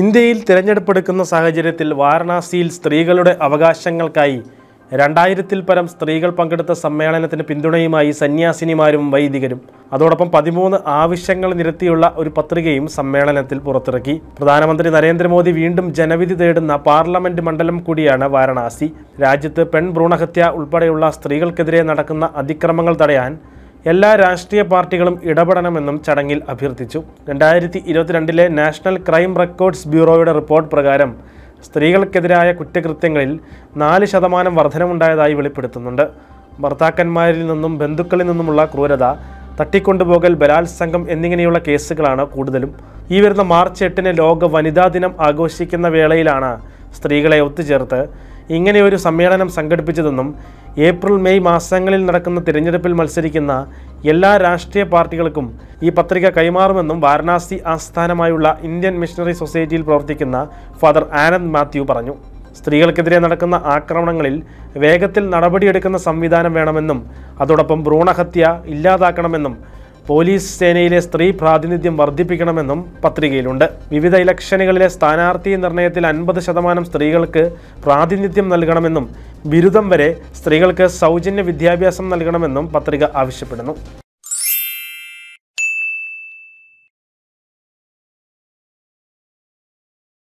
ഇന്ത്യയിൽ തിരഞ്ഞെടുപ്പെടുക്കുന്ന സാഹചര്യത്തിൽ വാരണാസിയിൽ സ്ത്രീകളുടെ അവകാശങ്ങൾക്കായി രണ്ടായിരത്തിൽ പരം സ്ത്രീകൾ പങ്കെടുത്ത സമ്മേളനത്തിന് പിന്തുണയുമായി സന്യാസിനിമാരും വൈദികരും അതോടൊപ്പം പതിമൂന്ന് ആവശ്യങ്ങൾ നിരത്തിയുള്ള ഒരു പത്രികയും സമ്മേളനത്തിൽ പുറത്തിറക്കി പ്രധാനമന്ത്രി നരേന്ദ്രമോദി വീണ്ടും ജനവിധി തേടുന്ന പാർലമെന്റ് മണ്ഡലം കൂടിയാണ് വാരണാസി രാജ്യത്ത് പെൺ ഭ്രൂണഹത്യ ഉൾപ്പെടെയുള്ള സ്ത്രീകൾക്കെതിരെ നടക്കുന്ന അതിക്രമങ്ങൾ തടയാൻ എല്ലാ രാഷ്ട്രീയ പാർട്ടികളും ഇടപെടണമെന്നും ചടങ്ങിൽ അഭ്യർത്ഥിച്ചു രണ്ടായിരത്തി ഇരുപത്തിരണ്ടിലെ നാഷണൽ ക്രൈം റെക്കോർഡ്സ് ബ്യൂറോയുടെ റിപ്പോർട്ട് പ്രകാരം സ്ത്രീകൾക്കെതിരായ കുറ്റകൃത്യങ്ങളിൽ നാല് ശതമാനം വർധനമുണ്ടായതായി വെളിപ്പെടുത്തുന്നുണ്ട് ഭർത്താക്കന്മാരിൽ നിന്നും ബന്ധുക്കളിൽ നിന്നുമുള്ള ക്രൂരത തട്ടിക്കൊണ്ടുപോകൽ ബലാത്സംഗം എന്നിങ്ങനെയുള്ള കേസുകളാണ് കൂടുതലും ഈ വരുന്ന മാർച്ച് എട്ടിന് ലോക വനിതാ ദിനം ആഘോഷിക്കുന്ന വേളയിലാണ് സ്ത്രീകളെ ഒത്തുചേർത്ത് ഇങ്ങനെയൊരു സമ്മേളനം സംഘടിപ്പിച്ചതെന്നും ഏപ്രിൽ മെയ് മാസങ്ങളിൽ നടക്കുന്ന തിരഞ്ഞെടുപ്പിൽ മത്സരിക്കുന്ന എല്ലാ രാഷ്ട്രീയ പാർട്ടികൾക്കും ഈ പത്രിക കൈമാറുമെന്നും വാരണാസി ആസ്ഥാനമായുള്ള ഇന്ത്യൻ മിഷണറി സൊസൈറ്റിയിൽ പ്രവർത്തിക്കുന്ന ഫാദർ ആനന്ദ് മാത്യു പറഞ്ഞു സ്ത്രീകൾക്കെതിരെ നടക്കുന്ന ആക്രമണങ്ങളിൽ വേഗത്തിൽ നടപടിയെടുക്കുന്ന സംവിധാനം വേണമെന്നും അതോടൊപ്പം ഭ്രൂണഹത്യ ഇല്ലാതാക്കണമെന്നും പോലീസ് സേനയിലെ സ്ത്രീ പ്രാതിനിധ്യം വർദ്ധിപ്പിക്കണമെന്നും പത്രികയിലുണ്ട് വിവിധ ഇലക്ഷനുകളിലെ സ്ഥാനാർത്ഥി നിർണയത്തിൽ അൻപത് ശതമാനം സ്ത്രീകൾക്ക് പ്രാതിനിധ്യം നൽകണമെന്നും ബിരുദം വരെ സ്ത്രീകൾക്ക് സൗജന്യ വിദ്യാഭ്യാസം നൽകണമെന്നും പത്രിക ആവശ്യപ്പെടുന്നു